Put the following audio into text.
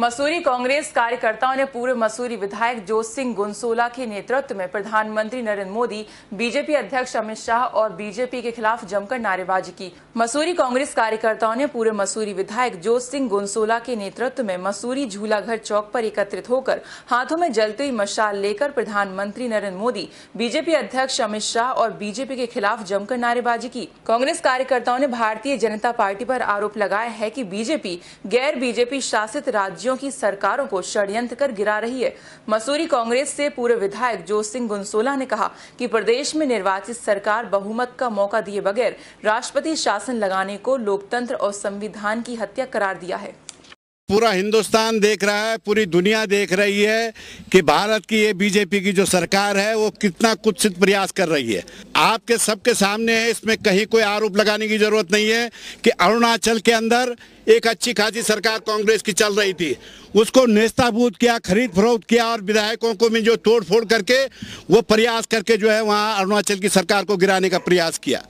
मसूरी कांग्रेस कार्यकर्ताओं ने पूर्व मसूरी विधायक जोत सिंह गुनसोला के नेतृत्व में प्रधानमंत्री नरेंद्र मोदी बीजेपी अध्यक्ष अमित शाह और बीजेपी के खिलाफ जमकर नारेबाजी की मसूरी कांग्रेस कार्यकर्ताओं ने पूर्व मसूरी विधायक जोत सिंह गुनसोला के नेतृत्व में मसूरी झूलाघर चौक पर एकत्रित होकर हाथों में जलती हुई मशाल लेकर प्रधानमंत्री नरेंद्र मोदी बीजेपी अध्यक्ष अमित शाह और बीजेपी के खिलाफ जमकर नारेबाजी की कांग्रेस कार्यकर्ताओं ने भारतीय जनता पार्टी आरोप आरोप लगाया है की बीजेपी गैर बीजेपी शासित राज्यों राज्यों की सरकारों को षड्यंत्र कर गिरा रही है मसूरी कांग्रेस से पूर्व विधायक जोत सिंह गुंसोला ने कहा कि प्रदेश में निर्वाचित सरकार बहुमत का मौका दिए बगैर राष्ट्रपति शासन लगाने को लोकतंत्र और संविधान की हत्या करार दिया है पूरा हिंदुस्तान देख रहा है पूरी दुनिया देख रही है कि भारत की ये बीजेपी की जो सरकार है वो कितना कुत्सित प्रयास कर रही है आपके सबके सामने है इसमें कहीं कोई आरोप लगाने की जरूरत नहीं है कि अरुणाचल के अंदर एक अच्छी खासी सरकार कांग्रेस की चल रही थी उसको नेस्ताबूत किया खरीद फरोख्त किया और विधायकों को में जो तोड़ फोड़ करके वो प्रयास करके जो है वहाँ अरुणाचल की सरकार को गिराने का प्रयास किया